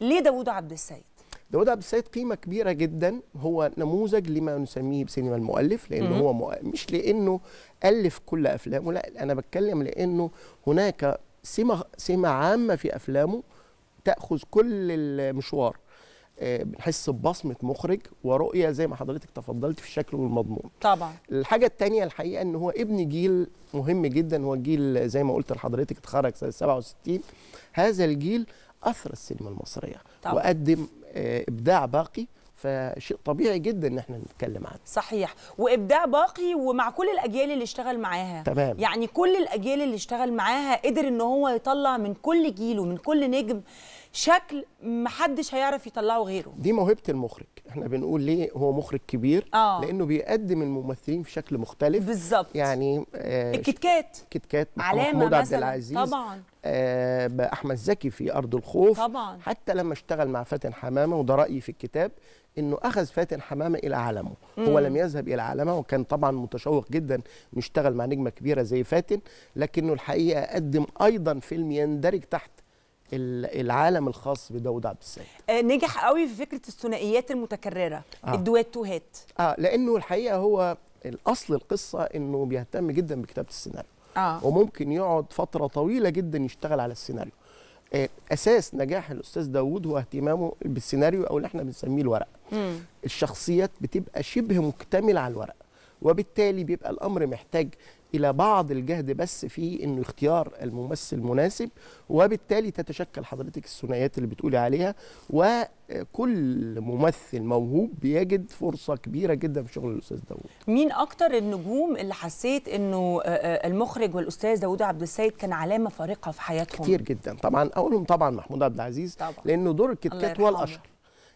ليه داوود عبد السيد داوود عبد السيد قيمه كبيره جدا هو نموذج لما نسميه بسينما المؤلف لان هو مؤلف مش لانه الف كل افلامه لا انا بتكلم لانه هناك سمه سمه عامه في افلامه تاخذ كل المشوار آه، بنحس ببصمه مخرج ورؤيه زي ما حضرتك تفضلت في الشكل والمضمون طبعا الحاجه الثانيه الحقيقه ان هو ابن جيل مهم جدا هو جيل زي ما قلت لحضرتك اتخرج سنه 67 هذا الجيل اثر السينما المصريه طبعا. وقدم آه، ابداع باقي فشيء طبيعي جدا ان احنا نتكلم عنه صحيح وابداع باقي ومع كل الاجيال اللي اشتغل معاها تمام يعني كل الاجيال اللي اشتغل معاها قدر ان هو يطلع من كل جيل ومن كل نجم شكل محدش هيعرف يطلعه غيره دي موهبه المخرج احنا بنقول ليه هو مخرج كبير آه. لانه بيقدم الممثلين في شكل مختلف بالظبط يعني آه الكتكات كتكات محمود عبد العزيز طبعا آه باحمد زكي في ارض الخوف طبعا حتى لما اشتغل مع فاتن حمامه وده رايي في الكتاب انه اخذ فاتن حمامه الى عالمه مم. هو لم يذهب الى عالمه وكان طبعا متشوق جدا انه يشتغل مع نجمه كبيره زي فاتن لكنه الحقيقه قدم ايضا فيلم يندرج تحت العالم الخاص بداود عبد السلام آه، نجح قوي في فكره الثنائيات المتكرره آه. الدويتوهات اه لانه الحقيقه هو الاصل القصه انه بيهتم جدا بكتابه السيناريو آه. وممكن يقعد فتره طويله جدا يشتغل على السيناريو آه، اساس نجاح الاستاذ داوود هو اهتمامه بالسيناريو او اللي احنا بنسميه الورق م. الشخصيات بتبقى شبه مكتمله على الورق وبالتالي بيبقى الامر محتاج الى بعض الجهد بس في انه اختيار الممثل المناسب وبالتالي تتشكل حضرتك الثنائيات اللي بتقولي عليها وكل ممثل موهوب بيجد فرصه كبيره جدا في شغل الاستاذ داوود مين اكتر النجوم اللي حسيت انه آه، آه، المخرج والاستاذ داوود عبد السيد كان علامه فارقه في حياتهم كتير جدا طبعا اولهم طبعا محمود عبد العزيز طبعا. لانه دور الكتكات هو الاشهر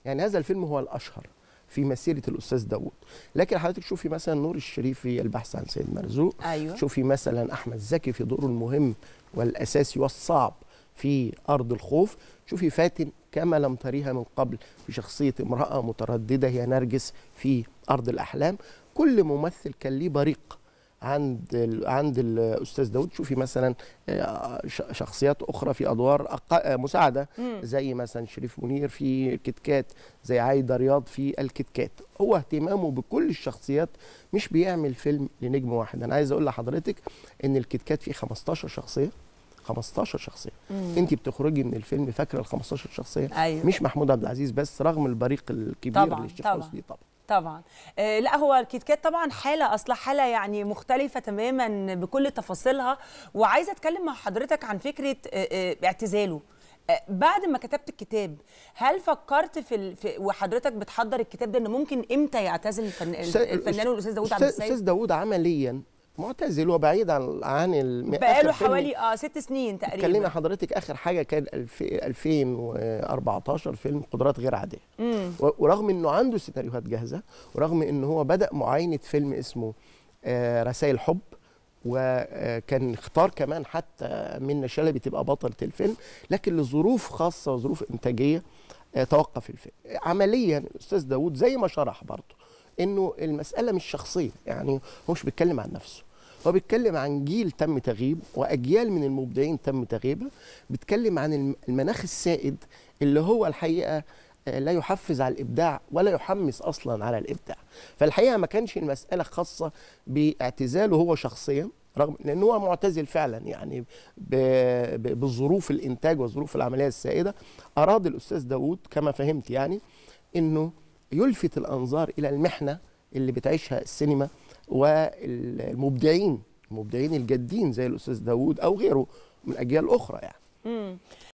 يعني هذا الفيلم هو الاشهر في مسيره الاستاذ داوود لكن حضرتك شوفي مثلا نور الشريف في البحث عن سيد مرزوق أيوة. شوفي مثلا احمد زكي في دوره المهم والاساسي والصعب في ارض الخوف شوفي فاتن كما لم تريها من قبل في شخصيه امراه متردده هي نرجس في ارض الاحلام كل ممثل كان ليه بريق عند الـ عند الاستاذ داود شوفي مثلا آه، شخصيات اخرى في ادوار آه، مساعده زي مثلا شريف منير في الكتكات زي عايده رياض في الكتكات هو اهتمامه بكل الشخصيات مش بيعمل فيلم لنجم واحد انا عايز اقول لحضرتك ان الكتكات فيه 15 شخصيه 15 شخصيه انت بتخرجي من الفيلم فاكره ال 15 شخصيه أيوة. مش محمود عبد العزيز بس رغم البريق الكبير طبعا للشيخ حسني طبعا طبعا آه لا هو الكيتكات طبعا حاله اصلا حاله يعني مختلفه تماما بكل تفاصيلها وعايزه اتكلم مع حضرتك عن فكره آه, آه، اعتزاله آه، بعد ما كتبت الكتاب هل فكرت في, ال... في وحضرتك بتحضر الكتاب ده ان ممكن امتى يعتزل الفن... الفنان الاستاذ داوود عبد السيد؟ الاستاذ داوود عمليا معتزل وبعيد عن عن بقاله حوالي اه ست سنين تقريبا اتكلمنا حضرتك اخر حاجه كان 2014 فيلم قدرات غير عاديه ورغم انه عنده سيناريوهات جاهزه ورغم ان هو بدا معاينه فيلم اسمه آه، رسائل حب وكان آه، اختار كمان حتى منى شلبي تبقى بطله الفيلم لكن لظروف خاصه وظروف انتاجيه آه، توقف الفيلم عمليا الاستاذ داوود زي ما شرح برضه انه المساله مش شخصيه يعني هو مش بيتكلم عن نفسه هو بيتكلم عن جيل تم تغييب واجيال من المبدعين تم تغييبها بيتكلم عن المناخ السائد اللي هو الحقيقه آه، لا يحفز على الابداع ولا يحمس اصلا على الابداع فالحقيقه ما كانش المساله خاصه باعتزاله هو شخصيا رغم لان هو معتزل فعلا يعني بظروف الانتاج وظروف العمليه السائده اراد الاستاذ داوود كما فهمت يعني انه يلفت الانظار الى المحنه اللي بتعيشها السينما والمبدعين المبدعين الجادين زي الاستاذ داوود او غيره من اجيال اخرى يعني